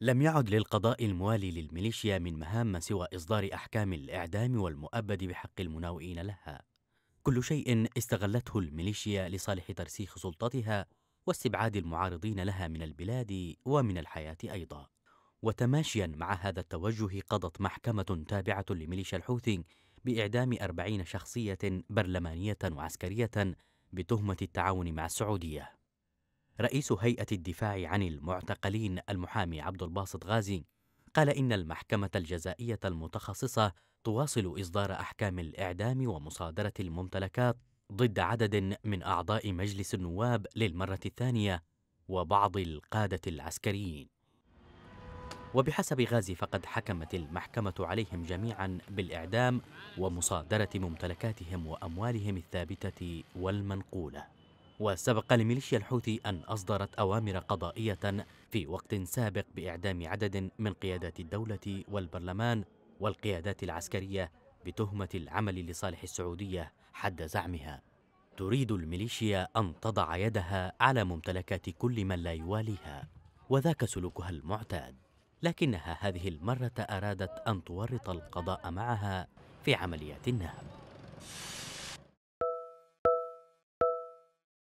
لم يعد للقضاء الموالي للميليشيا من مهام سوى إصدار أحكام الإعدام والمؤبد بحق المناوئين لها كل شيء استغلته الميليشيا لصالح ترسيخ سلطتها واستبعاد المعارضين لها من البلاد ومن الحياة أيضا وتماشيا مع هذا التوجه قضت محكمة تابعة لميليشيا الحوثي بإعدام أربعين شخصية برلمانية وعسكرية بتهمة التعاون مع السعودية رئيس هيئة الدفاع عن المعتقلين المحامي عبد الباسط غازي قال إن المحكمة الجزائية المتخصصة تواصل إصدار أحكام الإعدام ومصادرة الممتلكات ضد عدد من أعضاء مجلس النواب للمرة الثانية وبعض القادة العسكريين. وبحسب غازي فقد حكمت المحكمة عليهم جميعا بالإعدام ومصادرة ممتلكاتهم وأموالهم الثابتة والمنقولة. وسبق لميليشيا الحوثي أن أصدرت أوامر قضائية في وقت سابق بإعدام عدد من قيادات الدولة والبرلمان والقيادات العسكرية بتهمة العمل لصالح السعودية حد زعمها. تريد الميليشيا أن تضع يدها على ممتلكات كل من لا يواليها، وذاك سلوكها المعتاد. لكنها هذه المرة أرادت أن تورط القضاء معها في عمليات النهب.